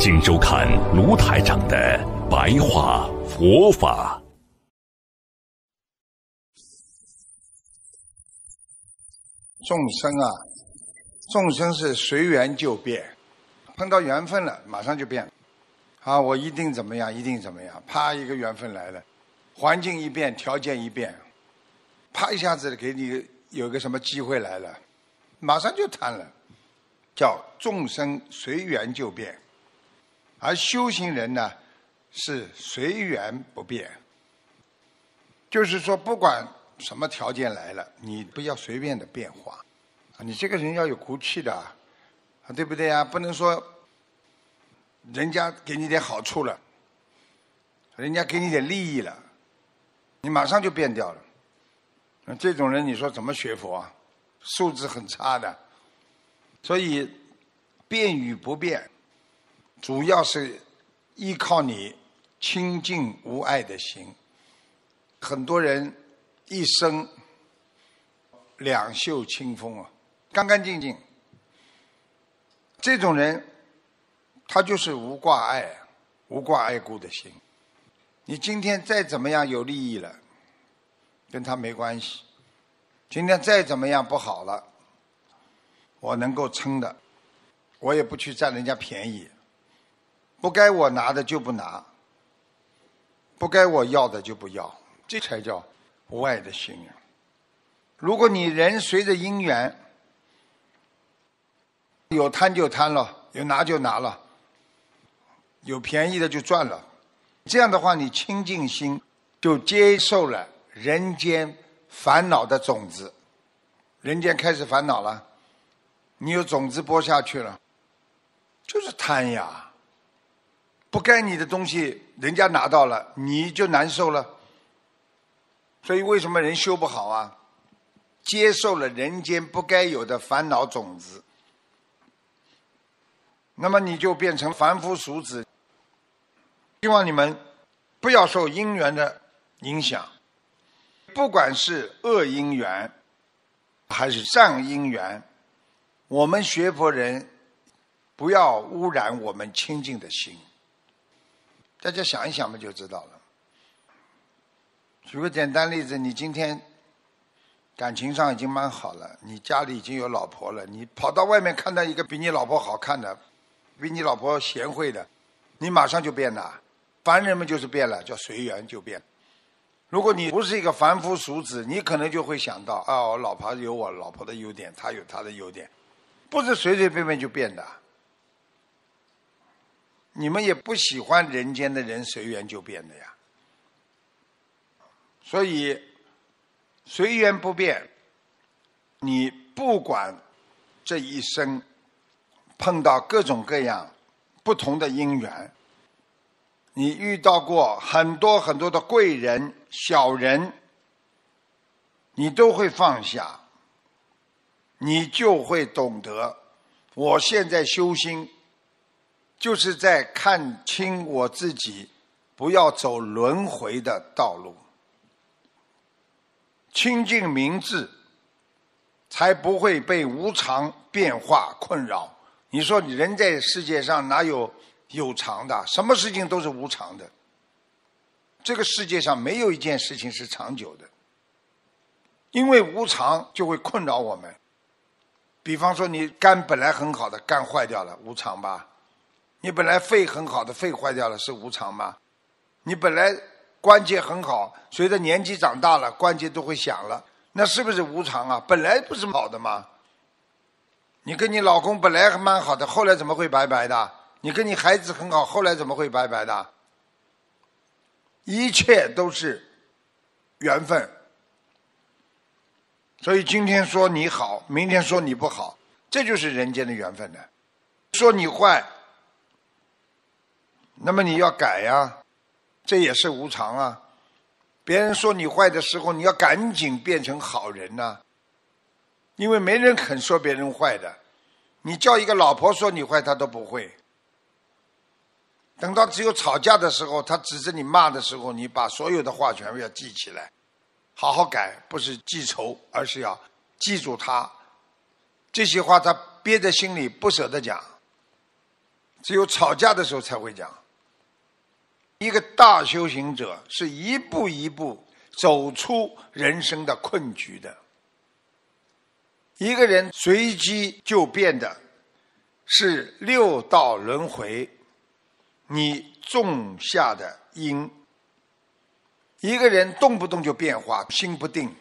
请收看卢台长的白话佛法。众生啊，众生是随缘就变，碰到缘分了马上就变。啊，我一定怎么样，一定怎么样，啪一个缘分来了，环境一变，条件一变，啪一下子给你有个什么机会来了，马上就谈了，叫众生随缘就变。而修行人呢，是随缘不变，就是说，不管什么条件来了，你不要随便的变化，啊，你这个人要有骨气的，啊，对不对呀？不能说，人家给你点好处了，人家给你点利益了，你马上就变掉了，那这种人你说怎么学佛？素质很差的，所以变与不变。主要是依靠你清净无碍的心。很多人一生两袖清风啊，干干净净。这种人，他就是无挂碍、无挂碍故的心。你今天再怎么样有利益了，跟他没关系。今天再怎么样不好了，我能够撑的，我也不去占人家便宜。不该我拿的就不拿，不该我要的就不要，这才叫无爱的心。如果你人随着因缘，有贪就贪了，有拿就拿了，有便宜的就赚了，这样的话你清净心就接受了人间烦恼的种子，人间开始烦恼了，你有种子播下去了，就是贪呀。不该你的东西，人家拿到了，你就难受了。所以，为什么人修不好啊？接受了人间不该有的烦恼种子，那么你就变成凡夫俗子。希望你们不要受因缘的影响，不管是恶因缘还是善因缘，我们学佛人不要污染我们清净的心。大家想一想吧，就知道了。举个简单例子，你今天感情上已经蛮好了，你家里已经有老婆了，你跑到外面看到一个比你老婆好看的，比你老婆贤惠的，你马上就变了。凡人们就是变了，叫随缘就变。如果你不是一个凡夫俗子，你可能就会想到，啊，我老婆有我老婆的优点，她有她的优点，不是随随便便就变的。你们也不喜欢人间的人随缘就变的呀，所以随缘不变。你不管这一生碰到各种各样不同的因缘，你遇到过很多很多的贵人、小人，你都会放下，你就会懂得。我现在修心。就是在看清我自己，不要走轮回的道路，清净明智，才不会被无常变化困扰。你说，你人在世界上哪有有常的？什么事情都是无常的。这个世界上没有一件事情是长久的，因为无常就会困扰我们。比方说，你肝本来很好的，肝坏掉了，无常吧。你本来肺很好的，肺坏掉了是无常吗？你本来关节很好，随着年纪长大了，关节都会响了，那是不是无常啊？本来不是好的吗？你跟你老公本来还蛮好的，后来怎么会白白的？你跟你孩子很好，后来怎么会白白的？一切都是缘分，所以今天说你好，明天说你不好，这就是人间的缘分呢。说你坏。那么你要改呀，这也是无常啊。别人说你坏的时候，你要赶紧变成好人呐。因为没人肯说别人坏的，你叫一个老婆说你坏，她都不会。等到只有吵架的时候，他指着你骂的时候，你把所有的话全部要记起来，好好改。不是记仇，而是要记住他这些话，他憋在心里不舍得讲，只有吵架的时候才会讲。一个大修行者是一步一步走出人生的困局的。一个人随机就变的，是六道轮回，你种下的因。一个人动不动就变化，心不定，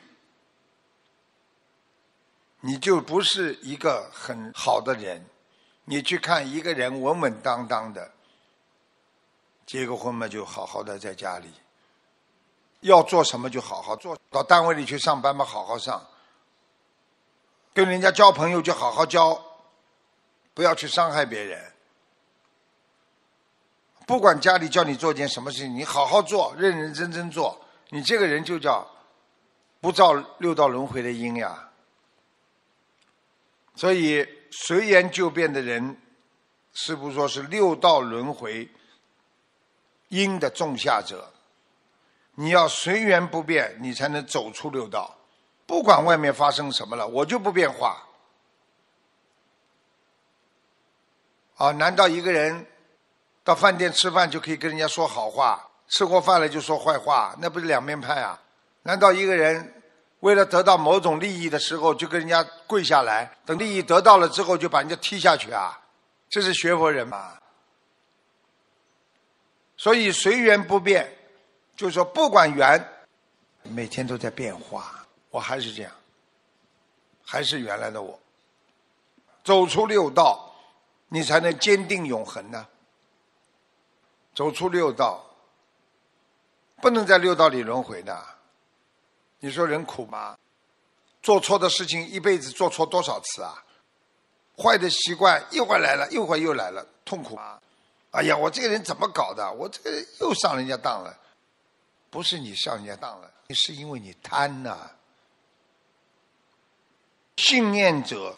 你就不是一个很好的人。你去看一个人稳稳当当的。结个婚嘛，就好好的在家里；要做什么，就好好做；到单位里去上班嘛，好好上；跟人家交朋友，就好好交；不要去伤害别人。不管家里叫你做件什么事情，你好好做，认认真真做，你这个人就叫不造六道轮回的因呀。所以随缘就变的人，是不说是六道轮回？因的种下者，你要随缘不变，你才能走出六道。不管外面发生什么了，我就不变化。啊，难道一个人到饭店吃饭就可以跟人家说好话，吃过饭了就说坏话，那不是两面派啊？难道一个人为了得到某种利益的时候就跟人家跪下来，等利益得到了之后就把人家踢下去啊？这是学佛人吗？所以随缘不变，就是说不管缘，每天都在变化，我还是这样，还是原来的我。走出六道，你才能坚定永恒呢。走出六道，不能在六道里轮回的。你说人苦吗？做错的事情一辈子做错多少次啊？坏的习惯一会儿来了，一会儿又来了，痛苦吗？哎呀，我这个人怎么搞的？我这个又上人家当了，不是你上人家当了，是因为你贪呐。信念者，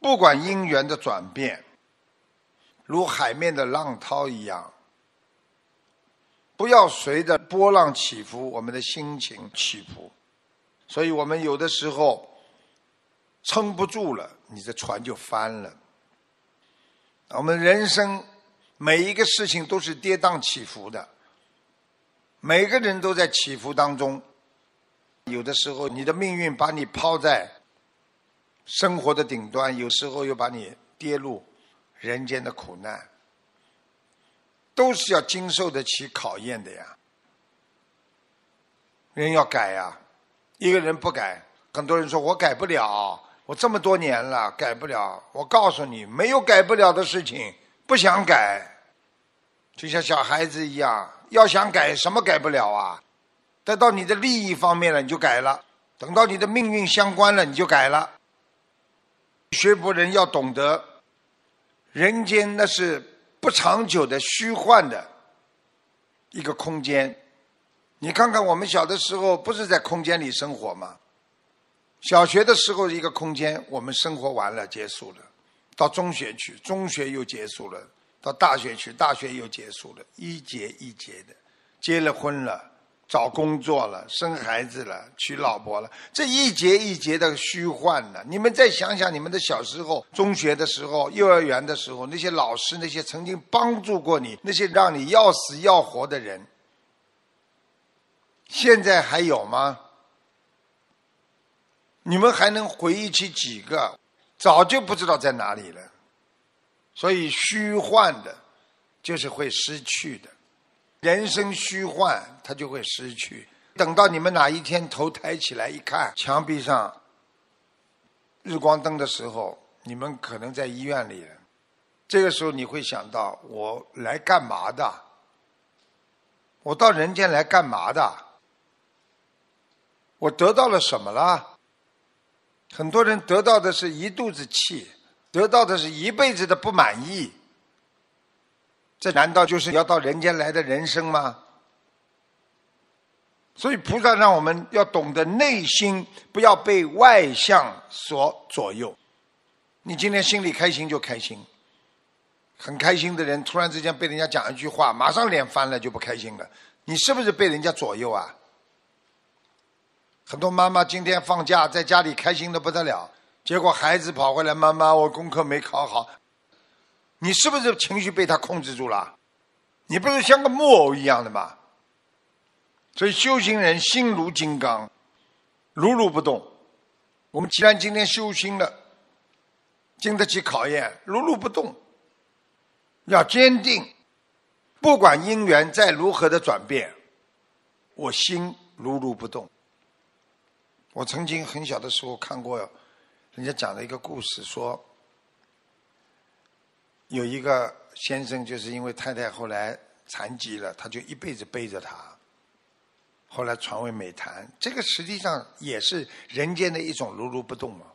不管因缘的转变，如海面的浪涛一样，不要随着波浪起伏，我们的心情起伏。所以我们有的时候撑不住了，你的船就翻了。我们人生。每一个事情都是跌宕起伏的，每个人都在起伏当中。有的时候，你的命运把你抛在生活的顶端，有时候又把你跌入人间的苦难，都是要经受得起考验的呀。人要改呀，一个人不改，很多人说我改不了，我这么多年了改不了。我告诉你，没有改不了的事情。不想改，就像小孩子一样。要想改，什么改不了啊？但到你的利益方面了，你就改了；等到你的命运相关了，你就改了。学佛人要懂得，人间那是不长久的虚幻的一个空间。你看看我们小的时候，不是在空间里生活吗？小学的时候一个空间，我们生活完了，结束了。到中学去，中学又结束了；到大学去，大学又结束了。一节一节的，结了婚了，找工作了，生孩子了，娶老婆了。这一节一节的虚幻呢？你们再想想，你们的小时候、中学的时候、幼儿园的时候，那些老师、那些曾经帮助过你、那些让你要死要活的人，现在还有吗？你们还能回忆起几个？早就不知道在哪里了，所以虚幻的，就是会失去的。人生虚幻，它就会失去。等到你们哪一天头抬起来一看，墙壁上日光灯的时候，你们可能在医院里。了。这个时候你会想到：我来干嘛的？我到人间来干嘛的？我得到了什么了？很多人得到的是一肚子气，得到的是一辈子的不满意。这难道就是要到人间来的人生吗？所以菩萨让我们要懂得内心，不要被外相所左右。你今天心里开心就开心，很开心的人突然之间被人家讲一句话，马上脸翻了就不开心了。你是不是被人家左右啊？很多妈妈今天放假，在家里开心的不得了，结果孩子跑回来，妈妈，我功课没考好，你是不是情绪被他控制住了？你不是像个木偶一样的吗？所以修行人心如金刚，如如不动。我们既然今天修心了，经得起考验，如如不动，要坚定，不管因缘再如何的转变，我心如如不动。我曾经很小的时候看过，人家讲了一个故事，说有一个先生就是因为太太后来残疾了，他就一辈子背着她。后来传为美谈，这个实际上也是人间的一种如如不动嘛。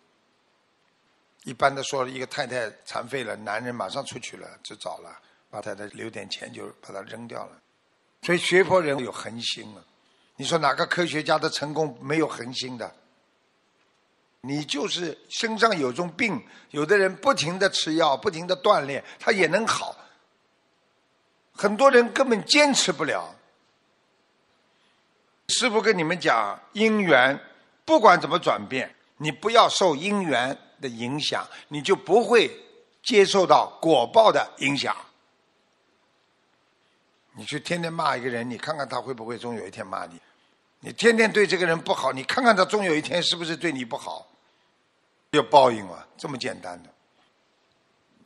一般的说，一个太太残废了，男人马上出去了，就走了，把太太留点钱，就把她扔掉了。所以学佛人有恒心啊。你说哪个科学家的成功没有恒心的？你就是身上有种病，有的人不停的吃药，不停的锻炼，他也能好。很多人根本坚持不了。师傅跟你们讲，因缘不管怎么转变，你不要受因缘的影响，你就不会接受到果报的影响。你去天天骂一个人，你看看他会不会终有一天骂你？你天天对这个人不好，你看看他终有一天是不是对你不好？有报应啊，这么简单的。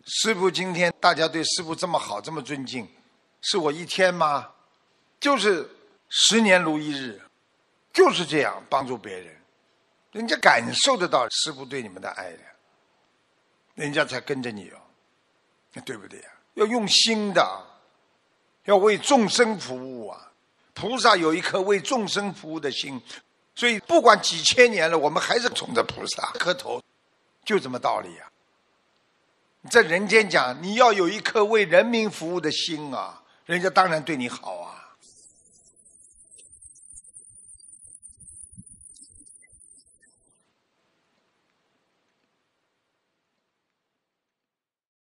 师傅今天大家对师傅这么好，这么尊敬，是我一天吗？就是十年如一日，就是这样帮助别人，人家感受得到师傅对你们的爱的，人家才跟着你哦，对不对呀？要用心的啊。要为众生服务啊！菩萨有一颗为众生服务的心，所以不管几千年了，我们还是崇着菩萨。磕头，就这么道理啊！在人间讲，你要有一颗为人民服务的心啊，人家当然对你好啊。